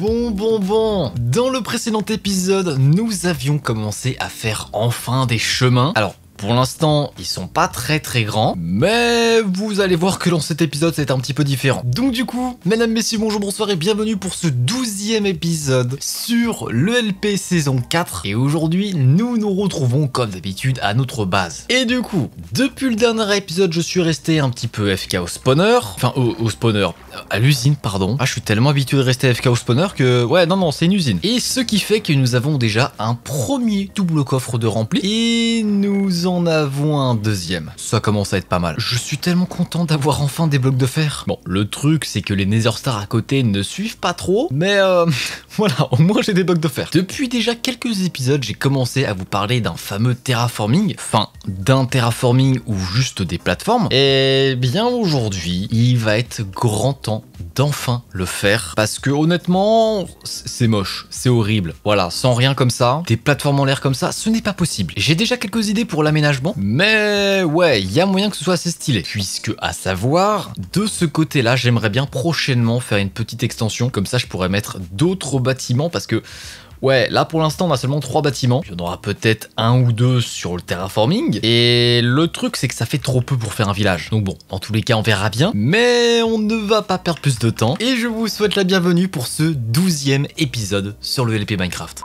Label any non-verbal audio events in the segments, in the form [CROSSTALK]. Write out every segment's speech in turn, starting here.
Bon, bon, bon Dans le précédent épisode, nous avions commencé à faire enfin des chemins. Alors, pour l'instant, ils sont pas très très grands, mais vous allez voir que dans cet épisode, c'est un petit peu différent. Donc du coup, mesdames, messieurs, bonjour, bonsoir et bienvenue pour ce douzième épisode sur le LP saison 4. Et aujourd'hui, nous nous retrouvons comme d'habitude à notre base. Et du coup, depuis le dernier épisode, je suis resté un petit peu FK au spawner, enfin au, spawner, à l'usine, pardon. Ah, je suis tellement habitué de rester FK au spawner que, ouais, non, non, c'est une usine. Et ce qui fait que nous avons déjà un premier double coffre de rempli et nous en avons un deuxième. Ça commence à être pas mal. Je suis tellement content d'avoir enfin des blocs de fer. Bon, le truc, c'est que les Nether Stars à côté ne suivent pas trop, mais euh, [LAUGHS] voilà, au moins j'ai des blocs de fer. Depuis déjà quelques épisodes, j'ai commencé à vous parler d'un fameux terraforming, enfin, d'un terraforming ou juste des plateformes. Et bien aujourd'hui, il va être grand temps d'enfin le faire, parce que honnêtement, c'est moche, c'est horrible. Voilà, sans rien comme ça, des plateformes en l'air comme ça, ce n'est pas possible. J'ai déjà quelques idées pour l'améliorer mais ouais, il y a moyen que ce soit assez stylé. Puisque, à savoir, de ce côté-là, j'aimerais bien prochainement faire une petite extension. Comme ça, je pourrais mettre d'autres bâtiments parce que Ouais, là pour l'instant on a seulement trois bâtiments. Il y en aura peut-être un ou deux sur le terraforming. Et le truc c'est que ça fait trop peu pour faire un village. Donc bon, en tous les cas on verra bien. Mais on ne va pas perdre plus de temps. Et je vous souhaite la bienvenue pour ce douzième épisode sur le LP Minecraft.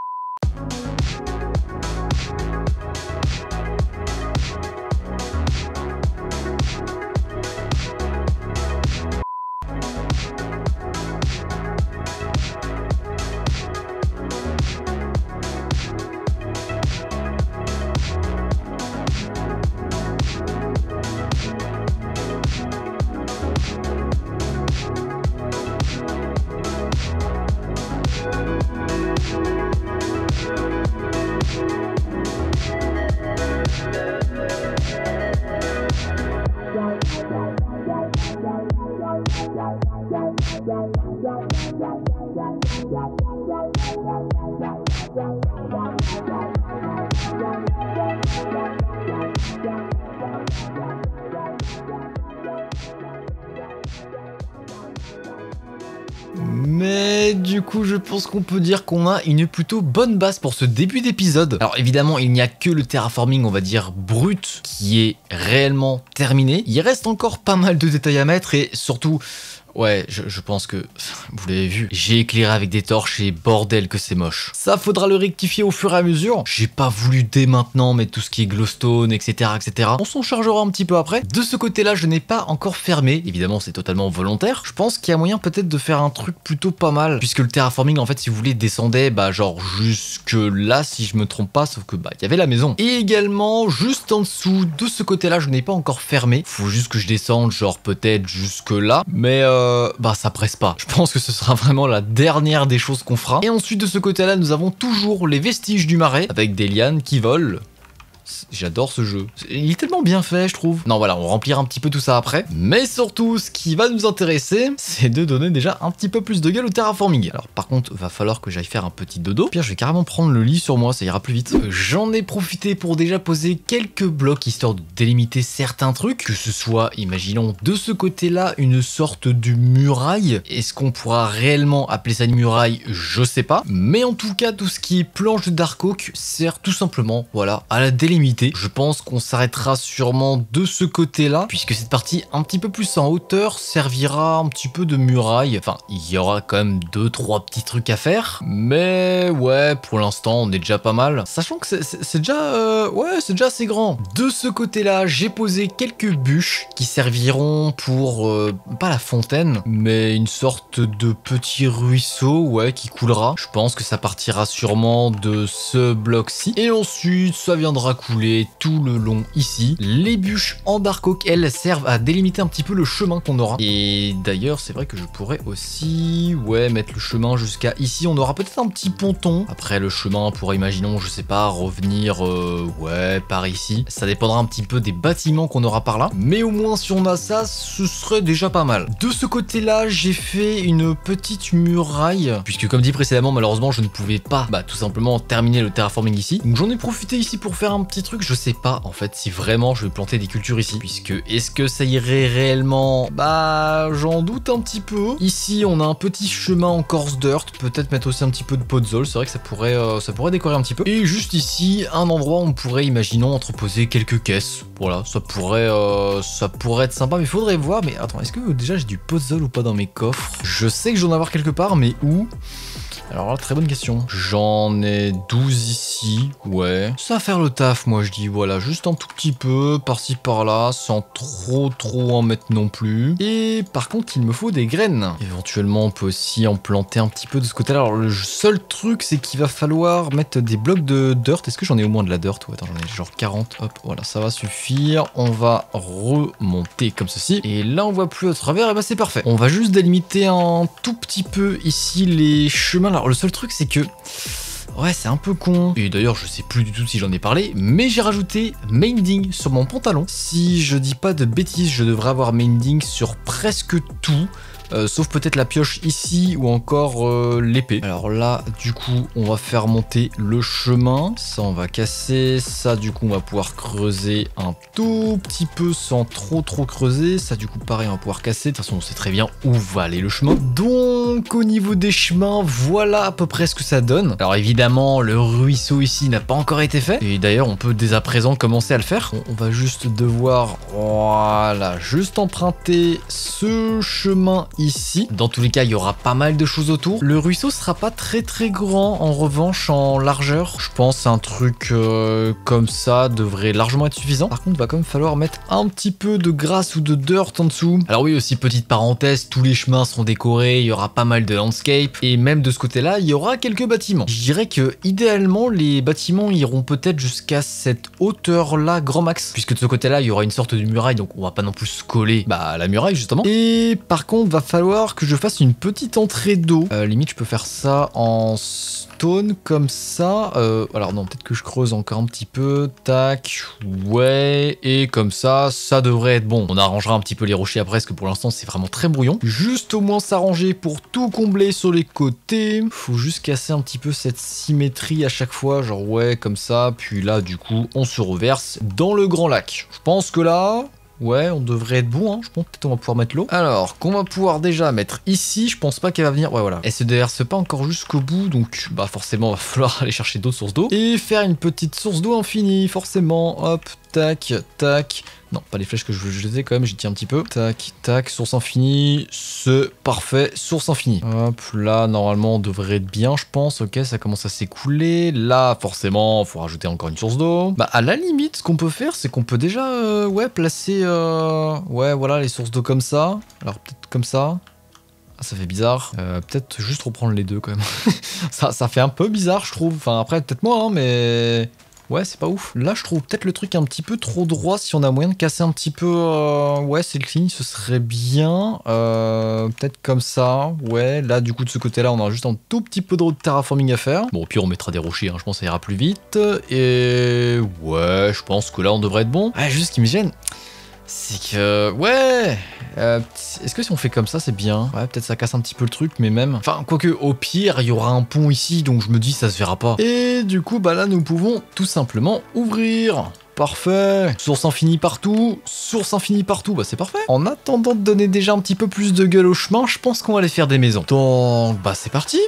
du coup, je pense qu'on peut dire qu'on a une plutôt bonne base pour ce début d'épisode. Alors évidemment, il n'y a que le terraforming, on va dire, brut qui est réellement terminé. Il reste encore pas mal de détails à mettre et surtout Ouais, je, pense que vous l'avez vu, j'ai éclairé avec des torches et bordel que c'est moche. Ça faudra le rectifier au fur et à mesure. J'ai pas voulu dès maintenant mettre tout ce qui est glowstone, etc, etc. On s'en chargera un petit peu après. De ce côté-là, je n'ai pas encore fermé. Évidemment, c'est totalement volontaire. Je pense qu'il y a moyen peut-être de faire un truc plutôt pas mal, puisque le terraforming, en fait, si vous voulez, descendait, bah genre jusque là, si je me trompe pas, sauf que bah il y avait la maison. Et également, juste en dessous, de ce côté-là, je n'ai pas encore fermé. Faut juste que je descende, genre peut-être jusque là, mais euh, euh, bah ça presse pas. Je pense que ce sera vraiment la dernière des choses qu'on fera. Et ensuite de ce côté-là, nous avons toujours les vestiges du marais avec des lianes qui volent J'adore ce jeu. Il est tellement bien fait, je trouve. Non, voilà, on remplira un petit peu tout ça après. Mais surtout, ce qui va nous intéresser, [LAUGHS] c'est de donner déjà un petit peu plus de gueule au terraforming. Alors, par contre, va falloir que j'aille faire un petit dodo. Pire, je vais carrément prendre le lit sur moi, ça ira plus vite. Euh, j'en ai profité pour déjà poser quelques blocs, histoire de délimiter certains trucs. Que ce soit, imaginons, de ce côté-là, une sorte de muraille. Est-ce qu'on pourra réellement appeler ça une muraille Je sais pas. Mais en tout cas, tout ce qui est planche de Dark Oak sert tout simplement, voilà, à la délimiter je pense qu'on s'arrêtera sûrement de ce côté-là, puisque cette partie un petit peu plus en hauteur servira un petit peu de muraille. Enfin, il y aura quand même deux, trois petits trucs à faire. Mais ouais, pour l'instant, on est déjà pas mal. Sachant que c'est déjà... Euh, ouais, c'est déjà assez grand. De ce côté-là, j'ai posé quelques bûches qui serviront pour... Euh, pas la fontaine, mais une sorte de petit ruisseau, ouais, qui coulera. Je pense que ça partira sûrement de ce bloc-ci. Et ensuite, ça viendra tout le long ici. Les bûches en barcoque, elles, servent à délimiter un petit peu le chemin qu'on aura. Et d'ailleurs, c'est vrai que je pourrais aussi, ouais, mettre le chemin jusqu'à ici. On aura peut-être un petit ponton. Après, le chemin pour imaginons, je sais pas, revenir, euh, ouais, par ici. Ça dépendra un petit peu des bâtiments qu'on aura par là. Mais au moins, si on a ça, ce serait déjà pas mal. De ce côté-là, j'ai fait une petite muraille. Puisque, comme dit précédemment, malheureusement, je ne pouvais pas, bah, tout simplement terminer le terraforming ici. Donc, j'en ai profité ici pour faire un petit truc, je sais pas en fait si vraiment je vais planter des cultures ici, puisque est-ce que ça irait réellement Bah j'en doute un petit peu. Ici on a un petit chemin en corse dirt, peut-être mettre aussi un petit peu de podzol, c'est vrai que ça pourrait, euh, ça pourrait décorer un petit peu. Et juste ici, un endroit où on pourrait, imaginons, entreposer quelques caisses. Voilà, ça pourrait, euh, ça pourrait être sympa, mais faudrait voir. Mais attends, est-ce que déjà j'ai du podzol ou pas dans mes coffres Je sais que j'en ai avoir quelque part, mais où alors très bonne question. J'en ai 12 ici, ouais. Ça va faire le taf, moi je dis, voilà, juste un tout petit peu, par-ci par-là, sans trop trop en mettre non plus. Et par contre, il me faut des graines. Éventuellement, on peut aussi en planter un petit peu de ce côté-là. Alors le seul truc, c'est qu'il va falloir mettre des blocs de dirt. Est-ce que j'en ai au moins de la dirt attends, j'en ai genre 40. Hop, voilà, ça va suffire. On va remonter comme ceci. Et là, on voit plus à travers, et bah ben, c'est parfait. On va juste délimiter un tout petit peu ici les chemins alors, le seul truc, c'est que... Ouais, c'est un peu con. Et d'ailleurs, je sais plus du tout si j'en ai parlé, mais j'ai rajouté Mending sur mon pantalon. Si je dis pas de bêtises, je devrais avoir Mending sur presque tout. Euh, sauf peut-être la pioche ici ou encore euh, l'épée. Alors là, du coup, on va faire monter le chemin. Ça, on va casser. Ça, du coup, on va pouvoir creuser un tout petit peu sans trop trop creuser. Ça, du coup, pareil, on va pouvoir casser. De toute façon, on sait très bien où va aller le chemin. Donc, au niveau des chemins, voilà à peu près ce que ça donne. Alors évidemment, le ruisseau ici n'a pas encore été fait. Et d'ailleurs, on peut dès à présent commencer à le faire. On va juste devoir, voilà, juste emprunter ce chemin ici. Dans tous les cas, il y aura pas mal de choses autour. Le ruisseau sera pas très très grand en revanche en largeur. Je pense un truc euh, comme ça devrait largement être suffisant. Par contre, va quand même falloir mettre un petit peu de grasse ou de dirt en dessous. Alors oui, aussi petite parenthèse, tous les chemins seront décorés, il y aura pas mal de landscape et même de ce côté-là, il y aura quelques bâtiments. Je dirais que idéalement, les bâtiments iront peut-être jusqu'à cette hauteur-là grand max puisque de ce côté-là, il y aura une sorte de muraille donc on va pas non plus se coller bah, à la muraille justement. Et par contre, va falloir que je fasse une petite entrée d'eau. Euh, limite, je peux faire ça en stone comme ça. Euh, alors non, peut-être que je creuse encore un petit peu. Tac, ouais. Et comme ça, ça devrait être bon. On arrangera un petit peu les rochers après, parce que pour l'instant, c'est vraiment très brouillon. Juste au moins s'arranger pour tout combler sur les côtés. Faut juste casser un petit peu cette symétrie à chaque fois. Genre ouais, comme ça. Puis là, du coup, on se reverse dans le grand lac. Je pense que là, Ouais, on devrait être bon, hein. je pense. Peut-être on va pouvoir mettre l'eau. Alors, qu'on va pouvoir déjà mettre ici, je pense pas qu'elle va venir. Ouais, voilà. Elle se déverse pas encore jusqu'au bout, donc bah forcément, [LAUGHS] va falloir aller chercher d'autres sources d'eau. Et faire une petite source d'eau infinie, forcément. Hop, tac, tac. Non, pas les flèches que je, je les ai quand même, j'y tiens un petit peu. Tac, tac, source infinie, ce, parfait, source infinie. Hop, là, normalement, on devrait être bien, je pense. Ok, ça commence à s'écouler. Là, forcément, faut rajouter encore une source d'eau. Bah, à la limite, ce qu'on peut faire, c'est qu'on peut déjà, euh, ouais, placer, euh, ouais, voilà, les sources d'eau comme ça. Alors, peut-être comme ça. Ah, ça fait bizarre. Euh, peut-être juste reprendre les deux quand même. [LAUGHS] ça, ça fait un peu bizarre, je trouve. Enfin, après, peut-être moi, hein, mais Ouais, c'est pas ouf. Là, je trouve peut-être le truc un petit peu trop droit. Si on a moyen de casser un petit peu. Euh, ouais, c'est le clean, ce serait bien. Euh, peut-être comme ça. Ouais, là, du coup, de ce côté-là, on a juste un tout petit peu de terraforming à faire. Bon, au pire, on mettra des rochers. Hein. Je pense que ça ira plus vite. Et. Ouais, je pense que là, on devrait être bon. Ah, juste ce qui me gêne. C'est que... Ouais euh, Est-ce que si on fait comme ça, c'est bien Ouais, peut-être ça casse un petit peu le truc, mais même... Enfin, quoique, au pire, il y aura un pont ici, donc je me dis, ça se verra pas. Et du coup, bah là, nous pouvons tout simplement ouvrir Parfait Source infinie partout Source infinie partout Bah c'est parfait En attendant de donner déjà un petit peu plus de gueule au chemin, je pense qu'on va aller faire des maisons. Donc, bah c'est parti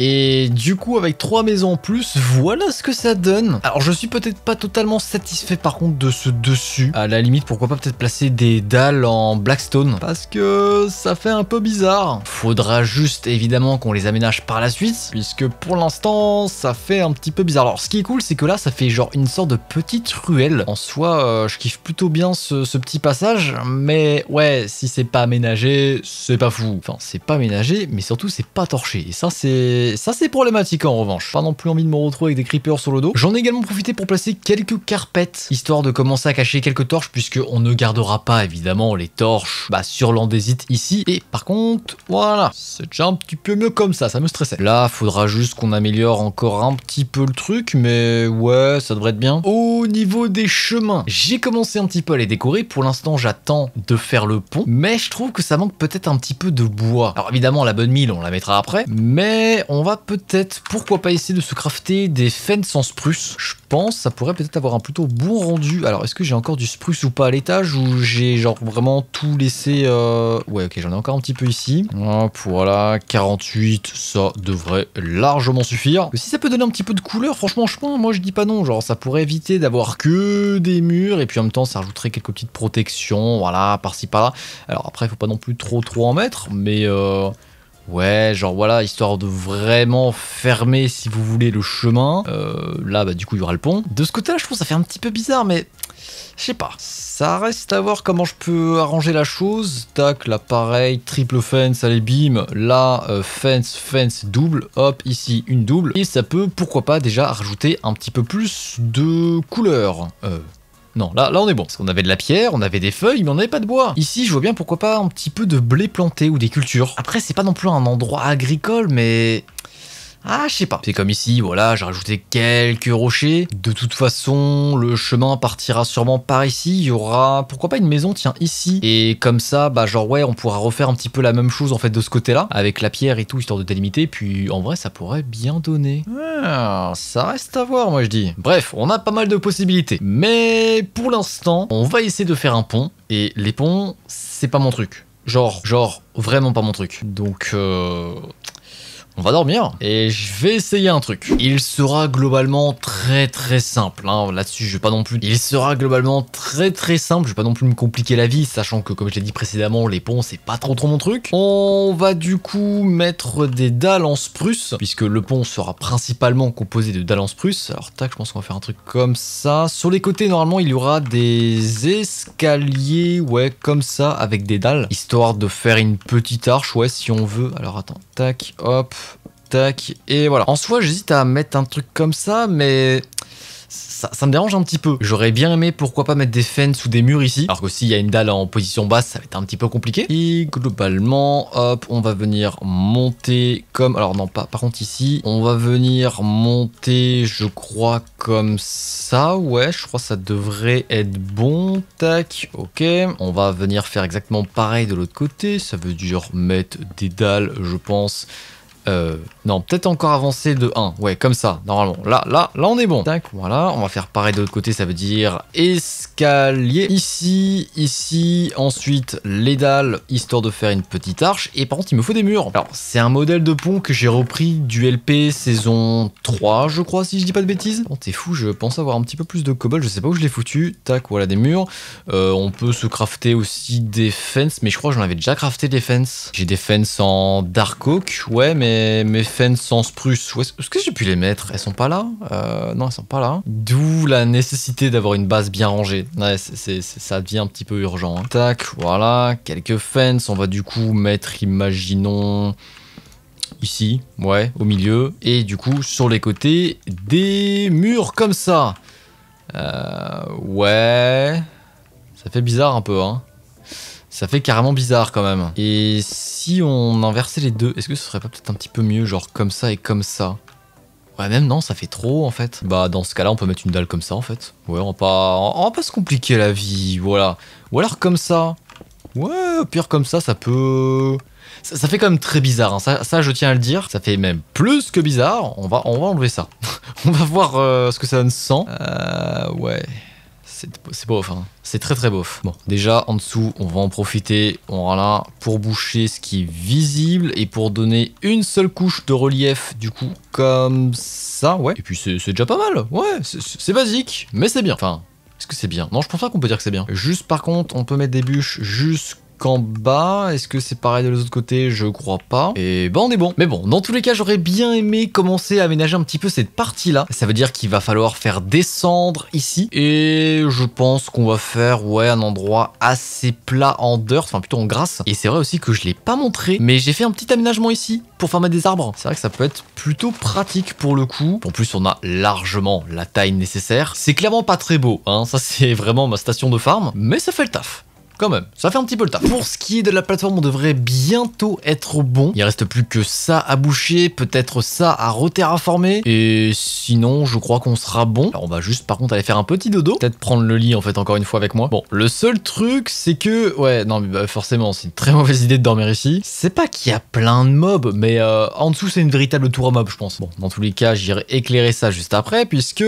Et du coup, avec trois maisons en plus, voilà ce que ça donne. Alors, je suis peut-être pas totalement satisfait par contre de ce dessus. À la limite, pourquoi pas peut-être placer des dalles en blackstone Parce que ça fait un peu bizarre. Faudra juste évidemment qu'on les aménage par la suite, puisque pour l'instant, ça fait un petit peu bizarre. Alors, ce qui est cool, c'est que là, ça fait genre une sorte de petite ruelle. En soi, euh, je kiffe plutôt bien ce, ce petit passage, mais ouais, si c'est pas aménagé, c'est pas fou. Enfin, c'est pas aménagé, mais surtout, c'est pas torché. Et ça, c'est ça c'est problématique en revanche. Pas non plus envie de me retrouver avec des creepers sur le dos. J'en ai également profité pour placer quelques carpettes, histoire de commencer à cacher quelques torches, puisque on ne gardera pas évidemment les torches bah, sur l'andésite ici. Et par contre, voilà, c'est déjà un petit peu mieux comme ça, ça me stressait. Là, faudra juste qu'on améliore encore un petit peu le truc, mais ouais, ça devrait être bien. Au niveau des chemins, j'ai commencé un petit peu à les décorer. Pour l'instant, j'attends de faire le pont, mais je trouve que ça manque peut-être un petit peu de bois. Alors évidemment, la bonne mille, on la mettra après, mais on on va peut-être, pourquoi pas essayer de se crafter des fences sans spruce. Je pense, ça pourrait peut-être avoir un plutôt bon rendu. Alors, est-ce que j'ai encore du spruce ou pas à l'étage ou j'ai genre vraiment tout laissé euh, Ouais, ok, j'en ai encore un petit peu ici. Hop, voilà, 48, ça devrait largement suffire. si ça peut donner un petit peu de couleur, franchement, je moi je dis pas non. Genre, ça pourrait éviter d'avoir que des murs et puis en même temps, ça rajouterait quelques petites protections, voilà, par-ci par-là. Alors après, il faut pas non plus trop trop en mettre, mais... Euh... Ouais, genre voilà, histoire de vraiment fermer, si vous voulez, le chemin. Euh, là, bah, du coup, il y aura le pont. De ce côté-là, je trouve ça fait un petit peu bizarre, mais je sais pas. Ça reste à voir comment je peux arranger la chose. Tac, l'appareil triple fence, allez, bim. Là, euh, fence, fence, double. Hop, ici, une double. Et ça peut, pourquoi pas, déjà rajouter un petit peu plus de couleurs. Euh, non, là, là on est bon. Parce qu'on avait de la pierre, on avait des feuilles, mais on n'avait pas de bois. Ici, je vois bien pourquoi pas un petit peu de blé planté ou des cultures. Après, c'est pas non plus un endroit agricole, mais ah, je sais pas. C'est comme ici, voilà, j'ai rajouté quelques rochers. De toute façon, le chemin partira sûrement par ici. Il y aura, pourquoi pas une maison, tiens, ici. Et comme ça, bah genre ouais, on pourra refaire un petit peu la même chose en fait de ce côté-là, avec la pierre et tout, histoire de délimiter. Puis en vrai, ça pourrait bien donner. Ah, ça reste à voir, moi je dis. Bref, on a pas mal de possibilités. Mais pour l'instant, on va essayer de faire un pont. Et les ponts, c'est pas mon truc. Genre, genre, vraiment pas mon truc. Donc, euh, on va dormir et je vais essayer un truc. Il sera globalement très très simple, hein. là-dessus je vais pas non plus... Il sera globalement très très simple, je vais pas non plus me compliquer la vie, sachant que comme je l'ai dit précédemment, les ponts c'est pas trop trop mon truc. On va du coup mettre des dalles en spruce, puisque le pont sera principalement composé de dalles en spruce. Alors tac, je pense qu'on va faire un truc comme ça. Sur les côtés, normalement, il y aura des escaliers, ouais, comme ça, avec des dalles, histoire de faire une petite arche, ouais, si on veut. Alors attends, Tac, hop, tac, et voilà. En soi, j'hésite à mettre un truc comme ça, mais ça, me dérange un petit peu. J'aurais bien aimé, pourquoi pas, mettre des fences ou des murs ici. Alors que s'il y a une dalle en position basse, ça va être un petit peu compliqué. Et globalement, hop, on va venir monter comme... Alors non, pas par contre ici. On va venir monter, je crois, comme ça. Ouais, je crois que ça devrait être bon. Tac, ok. On va venir faire exactement pareil de l'autre côté. Ça veut dire mettre des dalles, je pense. Euh, non, peut-être encore avancer de 1. Ouais, comme ça, normalement. Là, là, là, on est bon. Tac, voilà. On va faire pareil de l'autre côté, ça veut dire escalier. Ici, ici, ensuite, les dalles, histoire de faire une petite arche. Et par contre, il me faut des murs. Alors, c'est un modèle de pont que j'ai repris du LP saison 3, je crois, si je dis pas de bêtises. Bon, t'es fou, je pense avoir un petit peu plus de cobble, je sais pas où je l'ai foutu. Tac, voilà, des murs. Euh, on peut se crafter aussi des fences, mais je crois que j'en avais déjà crafté des fences. J'ai des fences en dark oak, ouais, mais mes, fans sans spruce. Où est-ce que j'ai pu les mettre Elles sont pas là euh, Non, elles sont pas là. D'où la nécessité d'avoir une base bien rangée. Ouais, ça devient un petit peu urgent. Hein. Tac, voilà, quelques fans. On va du coup mettre, imaginons ici, ouais, au milieu, et du coup sur les côtés des murs comme ça. Euh, ouais, ça fait bizarre un peu, hein. Ça fait carrément bizarre quand même. Et si on inversait les deux, est-ce que ce serait pas peut-être un petit peu mieux, genre comme ça et comme ça Ouais, même non, ça fait trop en fait. Bah, dans ce cas-là, on peut mettre une dalle comme ça en fait. Ouais, on va pas, on pas se compliquer la vie, voilà. Ou alors comme ça. Ouais, au pire comme ça, ça peut. Ça, fait quand même très bizarre, hein. ça, je tiens à le dire. Ça fait même plus que bizarre. On va, on va enlever ça. [LAUGHS] on va voir euh, ce que ça donne sans. Euh, ouais. C'est beau hein. c'est très très beau Bon, déjà en dessous, on va en profiter, on aura là, pour boucher ce qui est visible et pour donner une seule couche de relief, du coup, comme ça, ouais. Et puis c'est déjà pas mal, ouais, c'est basique, mais c'est bien. Enfin, est-ce que c'est bien Non, je pense pas qu'on peut dire que c'est bien. Juste par contre, on peut mettre des bûches jusqu'au... En bas. Est-ce que c'est pareil de l'autre côté Je crois pas. Et bah ben, on est bon. Mais bon, dans tous les cas, j'aurais bien aimé commencer à aménager un petit peu cette partie-là. Ça veut dire qu'il va falloir faire descendre ici. Et je pense qu'on va faire, ouais, un endroit assez plat en dirt, enfin plutôt en grasse. Et c'est vrai aussi que je l'ai pas montré, mais j'ai fait un petit aménagement ici pour former des arbres. C'est vrai que ça peut être plutôt pratique pour le coup. En plus, on a largement la taille nécessaire. C'est clairement pas très beau, hein. ça c'est vraiment ma station de farm, mais ça fait le taf quand même, ça fait un petit peu le taf. Pour ce qui est de la plateforme, on devrait bientôt être bon. Il reste plus que ça à boucher, peut-être ça à reterraformer. Et sinon, je crois qu'on sera bon. on va juste par contre aller faire un petit dodo. Peut-être prendre le lit en fait encore une fois avec moi. Bon, le seul truc, c'est que... Ouais, non mais bah, forcément, c'est une très [LAUGHS] mauvaise idée de dormir ici. C'est pas qu'il y a plein de mobs, mais euh, en dessous, c'est une véritable tour à mobs, je pense. Bon, dans tous les cas, j'irai éclairer ça juste après, puisque...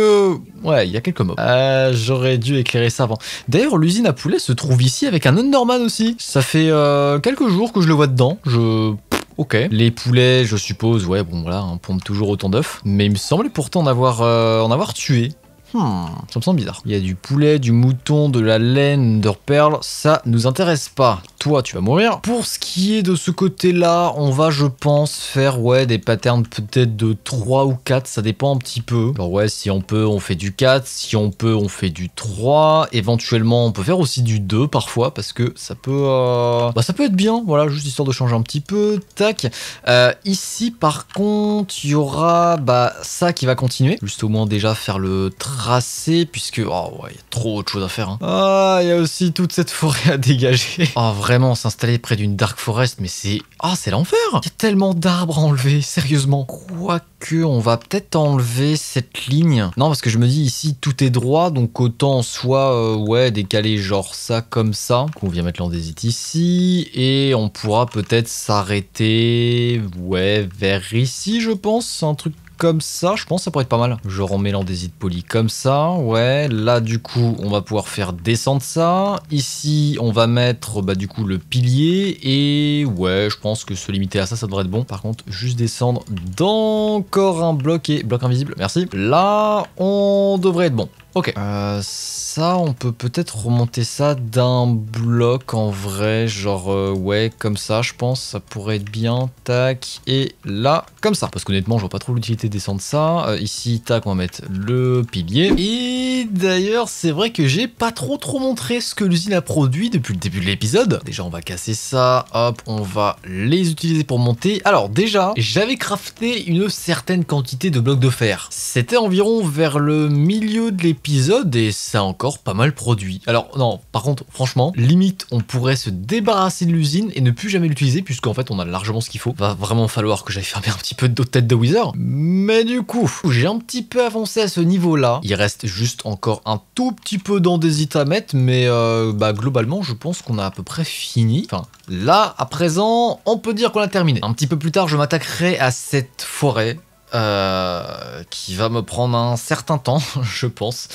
Ouais, il y a quelques mobs. Euh, j'aurais dû éclairer ça avant. D'ailleurs, l'usine à poulet se trouve ici avec un Underman aussi. Ça fait euh, quelques jours que je le vois dedans. Je Ok. Les poulets, je suppose, ouais, bon voilà, on hein, pompe toujours autant d'œufs. Mais il me semblait pourtant en avoir, euh, en avoir tué Hmm. ça me semble bizarre. Il y a du poulet, du mouton, de la laine, de perles, ça nous intéresse pas. Toi, tu vas mourir. Pour ce qui est de ce côté-là, on va, je pense, faire ouais des patterns peut-être de 3 ou 4, ça dépend un petit peu. Alors ouais, si on peut, on fait du 4, si on peut, on fait du 3, éventuellement, on peut faire aussi du 2 parfois, parce que ça peut... Euh, bah, ça peut être bien, voilà, juste histoire de changer un petit peu, tac. Euh, ici, par contre, il y aura bah, ça qui va continuer, juste au moins déjà faire le train rasser puisque oh ouais, il y a trop autre chose à faire. Hein. Ah, il y a aussi toute cette forêt à dégager. Ah vraiment, s'installer près d'une dark forest, mais c'est ah c'est l'enfer. Il y a tellement d'arbres à enlever, sérieusement. Quoique, on va peut-être enlever cette ligne. Non, parce que je me dis ici tout est droit, donc autant soit euh, ouais décaler genre ça comme ça. on vient mettre l'andésite ici et on pourra peut-être s'arrêter ouais vers ici, je pense, un truc comme ça, je pense que ça pourrait être pas mal. Je en mêlant des poly comme ça, ouais. Là, du coup, on va pouvoir faire descendre ça. Ici, on va mettre, bah, du coup, le pilier. Et ouais, je pense que se limiter à ça, ça devrait être bon. Par contre, juste descendre d'encore un bloc et bloc invisible, merci. Là, on devrait être bon. Ok. Euh, ça, on peut peut-être remonter ça d'un bloc en vrai, genre euh, ouais, comme ça, je pense, ça pourrait être bien, tac, et là, comme ça. Parce qu'honnêtement, je vois pas trop l'utilité de descendre ça. Euh, ici, tac, on va mettre le pilier. Et d'ailleurs, c'est vrai que j'ai pas trop trop montré ce que l'usine a produit depuis le début de l'épisode. Déjà, on va casser ça, hop, on va les utiliser pour monter. Alors déjà, j'avais crafté une certaine quantité de blocs de fer. C'était environ vers le milieu de l'épisode épisode et ça encore pas mal produit. Alors non, par contre, franchement, limite, on pourrait se débarrasser de l'usine et ne plus jamais l'utiliser puisqu'en fait, on a largement ce qu'il faut. Va vraiment falloir que j'aille fermer un petit peu d'autres têtes de wizard Mais du coup, j'ai un petit peu avancé à ce niveau-là. Il reste juste encore un tout petit peu des à mettre, mais euh, bah, globalement, je pense qu'on a à peu près fini. Enfin, là, à présent, on peut dire qu'on a terminé. Un petit peu plus tard, je m'attaquerai à cette forêt euh, qui va me prendre un certain temps, [LAUGHS] je pense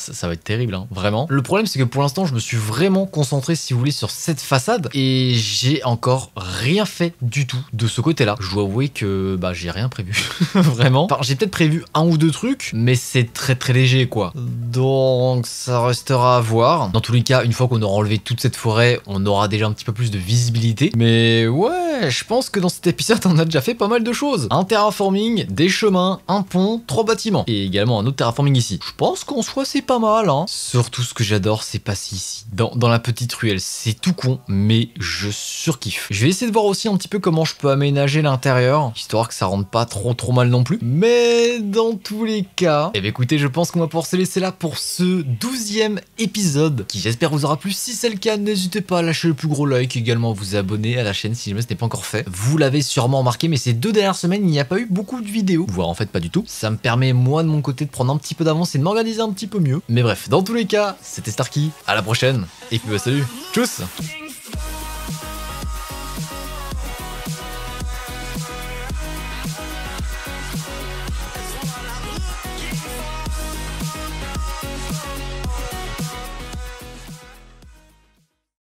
ça, va être terrible, hein, vraiment. Le problème, c'est que pour l'instant, je me suis vraiment concentré, si vous voulez, sur cette façade et j'ai encore rien fait du tout de ce côté-là. Je dois avouer que bah, j'ai rien prévu, [LAUGHS] vraiment. Enfin, j'ai peut-être prévu un ou deux trucs, mais c'est très très léger, quoi. Donc, ça restera à voir. Dans tous les cas, une fois qu'on aura enlevé toute cette forêt, on aura déjà un petit peu plus de visibilité. Mais ouais, je pense que dans cet épisode, on a déjà fait pas mal de choses. Un terraforming, des chemins, un pont, trois bâtiments et également un autre terraforming ici. Je pense qu'en soi, c'est pas mal. Hein. Surtout ce que j'adore, c'est passer ici, dans, dans la petite ruelle. C'est tout con, mais je surkiffe. Je vais essayer de voir aussi un petit peu comment je peux aménager l'intérieur, histoire que ça rentre pas trop trop mal non plus. Mais dans tous les cas, et eh bien écoutez, je pense qu'on va pouvoir se laisser là pour ce douzième épisode, qui j'espère vous aura plu. Si c'est le cas, n'hésitez pas à lâcher le plus gros like, également vous abonner à la chaîne si jamais ce n'est pas encore fait. Vous l'avez sûrement remarqué, mais ces deux dernières semaines, il n'y a pas eu beaucoup de vidéos, voire en fait pas du tout. Ça me permet moi de mon côté de prendre un petit peu d'avance et de m'organiser un petit peu mieux. Mais bref, dans tous les cas, c'était Starky. À la prochaine. Et puis bah, salut. Tchuss